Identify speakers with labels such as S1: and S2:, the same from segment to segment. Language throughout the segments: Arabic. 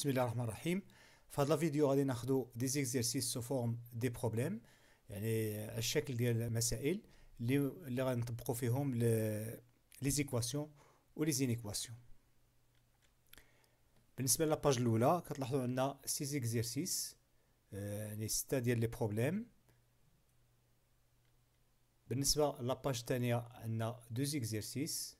S1: بسم الله الرحمن الرحيم في هذا الفيديو غادي ناخذ دي زيكزيرسيس سو فورم دي بروبليم يعني على الشكل ديال المسائل اللي اللي غنطبقوا فيهم لي زيكواسيون و لي زينيكواسيون بالنسبه للباج الاولى كتلاحظوا عندنا سي زيكزيرسيس يعني سته ديال لي بروبليم بالنسبه للباج الثانيه عندنا دو زيكزيرسيس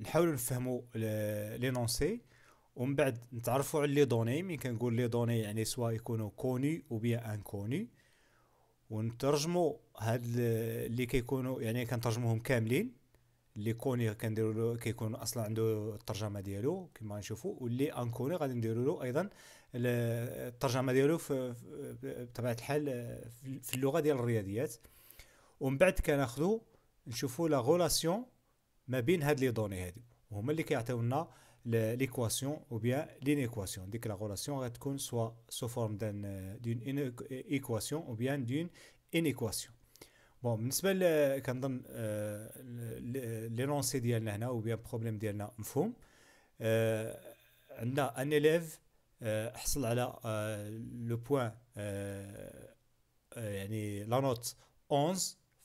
S1: نحاولوا نفهموا نونسي ومن بعد نتعرفوا على لي دوني مين كنقول لي دوني يعني سوا يكونوا كوني او بيا ان كوني ونترجموا هاد اللي كيكونوا يعني كنترجموهم كاملين اللي كوني كنديروا له كيكون اصلا عنده الترجمه ديالو كما نشوفوا واللي ان كوني غادي نديروا له ايضا الترجمه ديالو في بطبيعه الحال في اللغه ديال الرياضيات ومن بعد كناخذوا نشوفوا لا غولاسيون ما بين هاد لي دوني هادي هما اللي كيعطيونا ليكواسيون او بيان لينيكواسيون ديك لا غولاسيون غتكون سوا سو فورم دان دون ايكواسيون او بيان دون انيكواسيون بون بالنسبه ل كنظن لي آه، لونسي ديالنا هنا او بيان بروبليم ديالنا مفهوم آه، عندنا ان اليف آه، حصل على لو بوان يعني لا نوت 11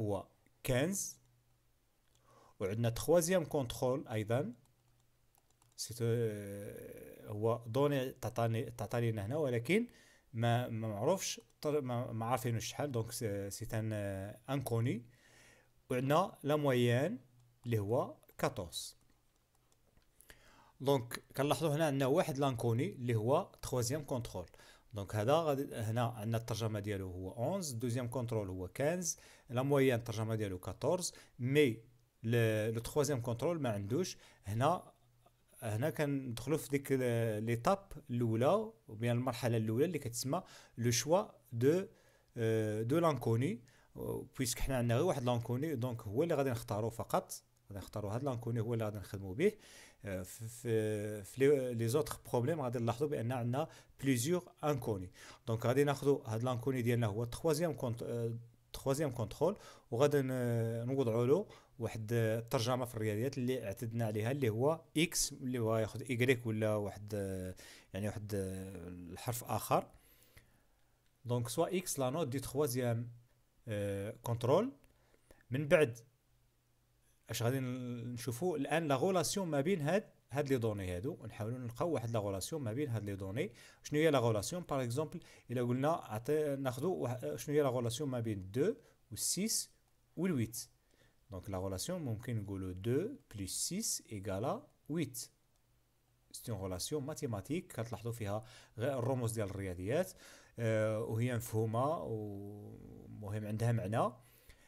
S1: هو 15 وعندنا تخوازيام كونترول ايضا سيتو آه، هو دوني تعطاني تعطاني هنا ولكن ما ما معروفش ما, عارفين شحال دونك سي ان آه، انكوني وعندنا لا مويان اللي هو 14 دونك كنلاحظوا هنا عندنا واحد لانكوني اللي هو تخوازيام كونترول دونك هذا غادي هنا عندنا الترجمه ديالو هو 11 دوزيام كونترول هو 15 لا مويان الترجمه ديالو 14 مي لو تخوازيام كونترول ما عندوش هنا هنا كندخلوا في ديك ليتاب الاولى بين المرحله الاولى اللي كتسمى لو شوا دو دو لانكوني بويسك حنا عندنا غير واحد لانكوني دونك هو اللي غادي نختارو فقط غادي نختاروا هذا لانكوني هو اللي غادي نخدموا به آه، في في لي زوتر بروبليم غادي نلاحظوا بان عندنا بليزيور انكوني دونك غادي ناخذوا هذا لانكوني ديالنا هو التخوازيام كونت آه، تخوازيام كونترول وغادي نوضعوا له واحد آه، الترجمه في الرياضيات اللي اعتدنا عليها اللي هو اكس اللي هو ياخذ ايغريك ولا واحد يعني واحد الحرف اخر دونك سوا اكس لا نوت دي تخوازيام كونترول من بعد اش غادي نشوفوا الان لا غولاسيون ما بين هاد هاد لي دوني هادو نحاولوا نلقاو واحد لا غولاسيون ما بين هاد لي دوني شنو هي لا غولاسيون باغ اكزومبل الا قلنا ناخذوا شنو هي لا غولاسيون ما بين 2 و 6 و 8 دونك لا غولاسيون ممكن نقولوا 2 بلس 6 ايكالا 8 اون غولاسيون ماتيماتيك كتلاحظوا فيها غير الرموز ديال الرياضيات آه، وهي مفهومه ومهم عندها معنى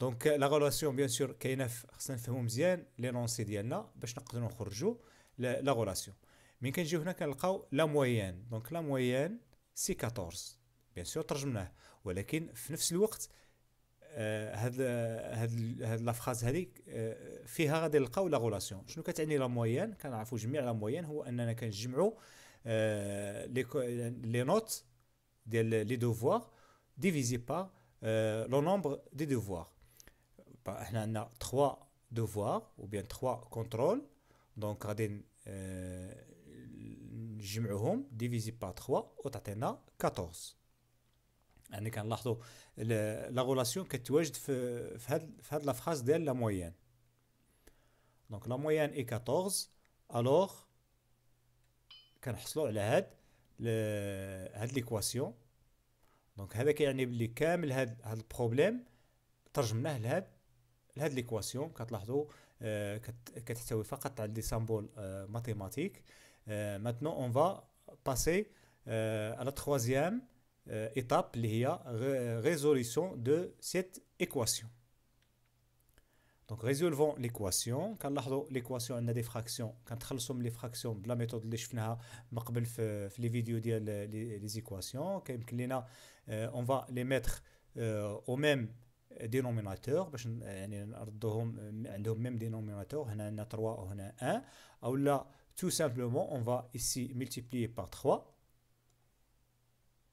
S1: دونك لا غولاسيون بيان سور كاينه خصنا نفهمو مزيان لي نونسي ديالنا باش نقدروا نخرجوا لا غولاسيون مين كنجيو هنا كنلقاو لا مويان دونك لا مويان سي 14 بيان سور ترجمناه ولكن في نفس الوقت آه، هاد هاد هاد لا فراز هادي فيها غادي نلقاو لا غولاسيون شنو كتعني لا مويان كنعرفوا جميع لا مويان هو اننا كنجمعوا لي لي نوت ديال لي دوفوار ديفيزي با لو نومبر دي دوفوار احنا عندنا 3 دوفوار او بيان 3 كونترول دونك غادي نجمعوهم ديفيزي با 3 وتعطينا 14 يعني كنلاحظوا لا غولاسيون كتواجد في في هاد في هاد لا فراز ديال لا مويان دونك لا مويان اي 14 الوغ كنحصلوا على هاد هاد ليكواسيون دونك هذا كيعني باللي كامل هاد هاد البروبليم ترجمناه لهاد L'équation, quand elle a des symboles mathématiques, maintenant on va passer à la troisième étape, la résolution de cette équation. Donc résolvons l'équation. Quand l'équation a des fractions, quand elle a des fractions, la méthode les l'échelle, je vais les vidéos des équations. On va les mettre au même dénominateur même dénominateur, نردوهم عندهم 3 هنا 3 1 Alors là, tout simplement on va ici multiplier par 3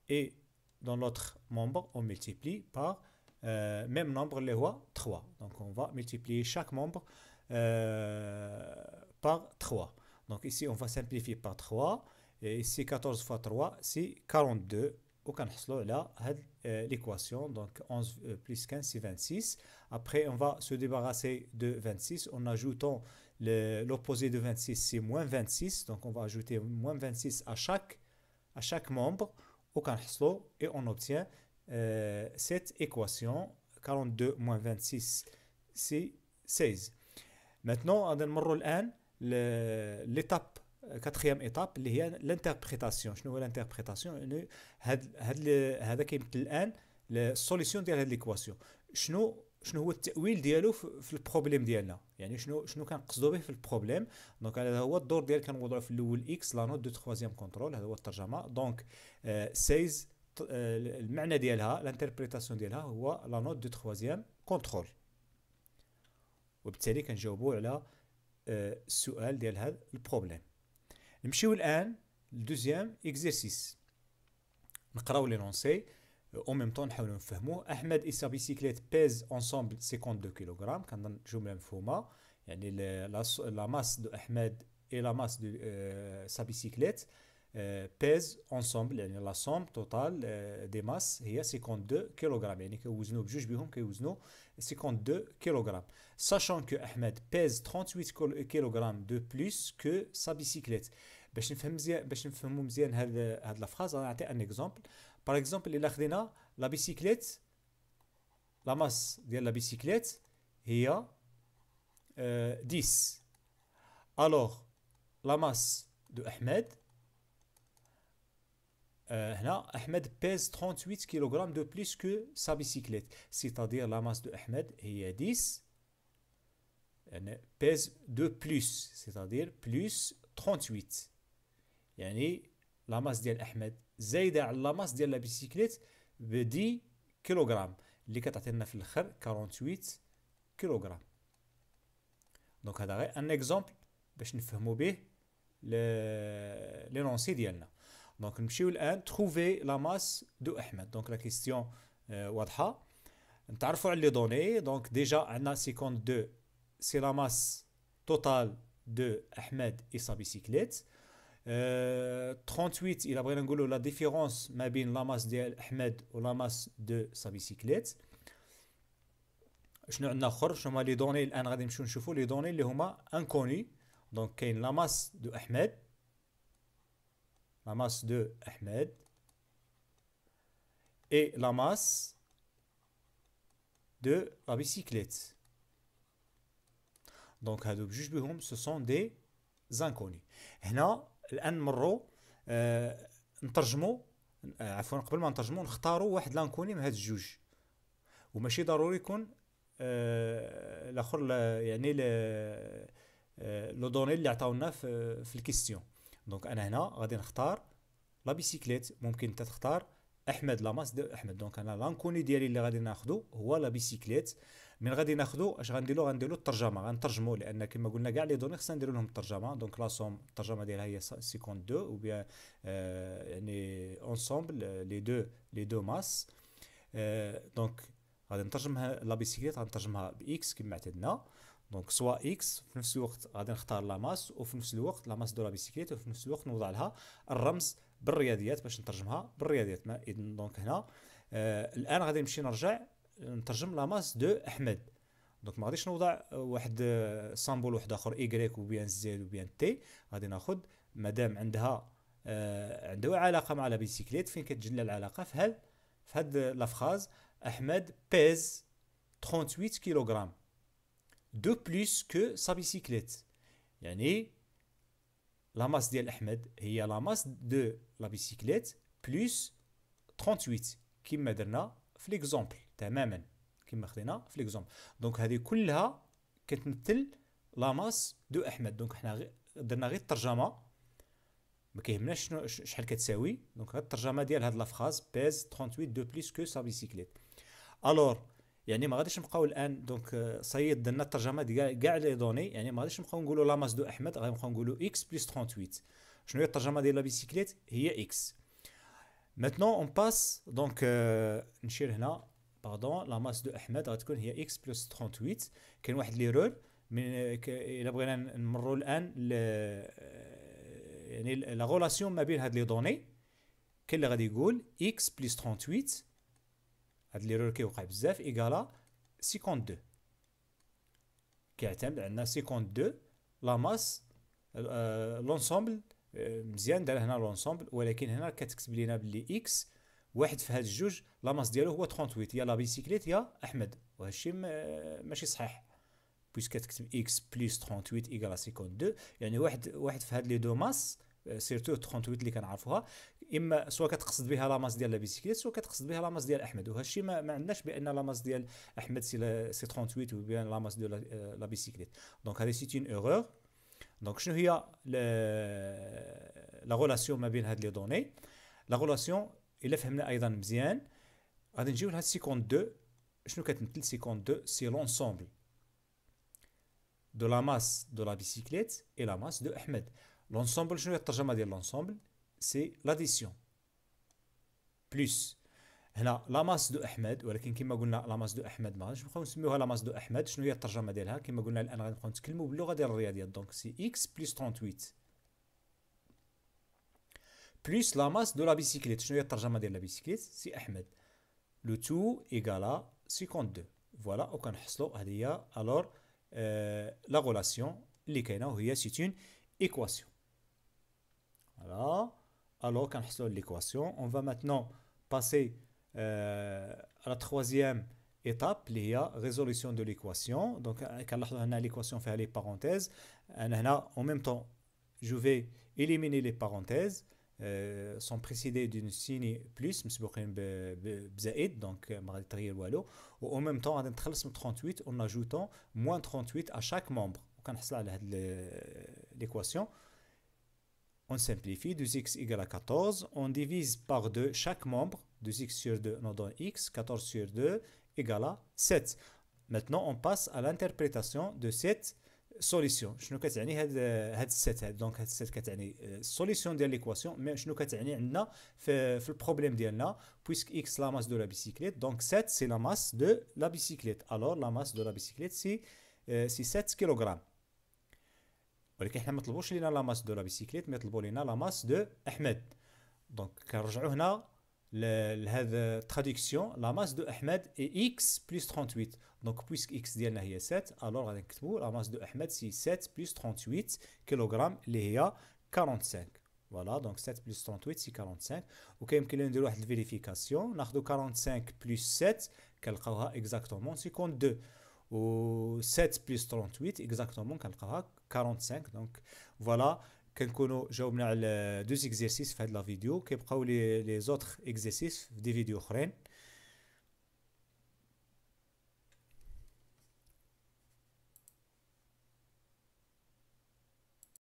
S1: et dans l'autre membre on multiplie par euh, même nombre les rois 3 donc on va multiplier chaque membre euh, par 3 donc ici on va simplifier par 3 et ici 14 fois 3 c'est 42 aucun على là l'équation donc 11 euh, plus 15 c'est 26 après on va se débarrasser de 26 en ajoutant l'opposé de 26 c'est moins 26 donc on va ajouter moins 26 à chaque à chaque membre et on obtient euh, cette équation 42 moins 26 c'est 16 maintenant on va le l'étape كاتريام ايتاب اللي هي لانتربريتاسيون شنو هو لانتربريتاسيون يعني هاد هاد هذا كيمثل الان السوليسيون ديال هاد ليكواسيون شنو شنو هو التاويل ديالو في البروبليم ديالنا يعني شنو شنو كنقصدو به في البروبليم دونك هذا هو الدور ديال كنوضعو في الاول اكس لا نوت دو تخوازيام كونترول هذا هو الترجمه دونك سايز سيز المعنى ديالها لانتربريتاسيون ديالها هو لا نوت دو تخوازيام كونترول وبالتالي كنجاوبو على السؤال euh, ديال هذا البروبليم نمشيو الان للدوزيام اكزرسيس نقراو لي لونسي او ميم طون نحاولو نفهمو احمد اي بيسيكليت بيز اونصومبل 52 كيلوغرام كنظن جمله مفهومه يعني لا ماس دو احمد اي لا ماس دو آه، سا بيسيكليت Euh, pèse ensemble la somme totale euh, des masses est à 52 kg 52 kg Sachant que Ahmed pèse 38 kg de plus que sa bicyclette. bien la phrase. Hein, un exemple. Par exemple, la bicyclette. La masse de la bicyclette est euh, 10. Alors, la masse de Ahmed. Euh, Ahmed pèse 38 kg de plus que sa bicyclette. C'est-à-dire la masse de Ahmed est 10. pèse de plus, c'est-à-dire plus 38. la masse de Ahmed la masse de la bicyclette c'est 10 kg. Les 48 kg. donc un exemple pour faire donc, nous allons trouver la masse de Ahmed. Donc, la question est claire. Nous les données. Donc, déjà, on a 52. C'est la masse totale de Ahmed et sa bicyclette. 38, euh, il a dit la différence entre la masse d'Ahmed et la masse de sa bicyclette. شنو عندنا اخر شنو هما لي دوني الان غادي نمشيو la masse de Ahmed et la masse de la bicyclette. Donc, ce sont des inconnus. هنا الان نمروا آه،, آه عفوا قبل ما نترجمو نختارو واحد لانكوني من هاد الجوج وماشي ضروري يكون آه، الاخر يعني آه، لو دوني اللي عطاونا في الكيستيون دونك انا هنا غادي نختار لا بيسيكليت ممكن انت تختار احمد لا ماس دو احمد دونك انا لانكوني ديالي اللي غادي ناخذو هو لا بيسيكليت من غادي ناخذو اش غنديرو غنديرو الترجمه غنترجمو لان كما قلنا كاع لي دوني خصنا نديرو لهم الترجمه دونك لا سوم الترجمه ديالها هي دو او بيان يعني اونسومبل لي دو لي دو ماس دونك غادي نترجمها لا بيسيكليت غنترجمها باكس كما اعتدنا دونك سوا اكس في نفس الوقت غادي نختار لا ماس وفي نفس الوقت لا ماس دو لا بيسيكليت وفي نفس الوقت نوضع لها الرمز بالرياضيات باش نترجمها بالرياضيات ما دونك هنا آه الان غادي نمشي نرجع نترجم لا ماس دو احمد دونك ما غاديش نوضع واحد آه، سامبول واحد اخر ايغريك وبيان زد وبيان تي غادي ناخذ مادام عندها آه عنده علاقه مع لا بيسيكليت فين كتجلى العلاقه في هاد في هاد لافخاز احمد بيز 38 كيلوغرام de plus que sa bicyclette. Yani, la masse d'El Ahmed est la masse de la bicyclette plus 38, qui m'a donné l'exemple. l'exemple. Donc, il y a tout couleurs qui la masse de Ahmed. Donc, on a faire le terjama. Mais il y faire. Donc, le traduction de la phrase pèse 38 de plus que sa bicyclette. Alors, يعني ما غاديش نبقاو الان دونك صيد آه، درنا الترجمه ديال كاع لي دوني يعني ما غاديش نبقاو نقولوا لا ماس دو احمد غادي نبقاو نقولوا اكس بلس 38 شنو هي الترجمه ديال لا بيسيكليت هي اكس maintenant on passe donc euh, آه، نشير هنا باردون لا ماس دو احمد غتكون هي اكس بلس 38 كاين واحد ليرور من آه، الا بغينا نمروا الان ل يعني لا غولاسيون ما بين هاد لي دوني كاين اللي غادي يقول اكس بلس 38 هاد ليرور كيوقع بزاف ايكالا 52 كيعتمد عندنا 52 لا ماس آه، لونسومبل آه، مزيان دار هنا لونسومبل ولكن هنا كتكتب لينا بلي اكس واحد في هاد الجوج لا ماس ديالو هو 38 يا لا بيسيكليت يا احمد وهادشي ماشي صحيح بويسك كتكتب اكس بلس 38 ايكالا 52 يعني واحد واحد في هاد لي دو ماس سيرتو 38 اللي كنعرفوها اما سواء كتقصد بها لاماس ديال لا بيسيكليت سواء كتقصد بها لاماس ديال احمد وهادشي ما, ما عندناش بان لاماس ديال احمد سي سي 38 وبين لاماس ديال لا بيسيكليت دونك هذه سيت اون اوغور دونك شنو هي لا غولاسيون ما بين هاد لي دوني لا غولاسيون الا فهمنا ايضا مزيان غادي نجيو لهاد سيكوند 2 شنو كتمثل سيكوند 2 سي لونسومبل دو لا ماس دو لا بيسيكليت اي لا ماس دو احمد L'ensemble, je ne vais te dire l'ensemble, c'est l'addition. Plus. Là, la masse de Ahmed, ou alors, la masse de Ahmed, je vais te la masse de Ahmed, je vais te dire la masse de Ahmed, je vais te dire la masse de Ahmed, donc c'est x plus 38. Plus la masse de la bicyclette, je ne vais te dire la bicyclette, c'est Ahmed. Le tout égale à 52. Voilà, aucun a alors euh, la relation, c'est une équation. Alors, quand on l'équation, on va maintenant passer euh, à la troisième étape, il résolution de l'équation. Donc, quand on a l'équation, on fait les parenthèses. Euh, en même temps, je vais éliminer les parenthèses. Euh, sont précédés d'une signe plus zaid donc ما euh, Walou. ou en même temps غادي 38 en ajoutant moins 38 à chaque membre وكنحصل cela l'équation on simplifie, 2x égale à 14. On divise par 2 chaque membre. 2x sur 2 nous donne x. 14 sur 2 égale à 7. Maintenant, on passe à l'interprétation de cette solution. Je كتعني sais pas السيت هاد دونك solution السيت كتعني السوليسيون ديال ليكواسيون مي شنو كتعني عندنا في في البروبليم ديالنا la la لا ماس 7 c'est la masse de la bicyclette. Alors la masse de la bicyclette c'est 7 euh, kg. Donc, nous la masse de la la masse de Ahmed. Donc, traduction la masse de Ahmed est x plus 38. Donc, puisque x est 7, alors la masse de Ahmed est 7 plus 38 kg, il est 45. Voilà, donc 7 plus 38 est 45. Et nous faire une vérification 45 plus 7, qui est exactement 52. 7 plus 38 exactement 45 donc voilà quinconno j'ai oublié les deux exercices de la vidéo que pour les autres exercices des vidéos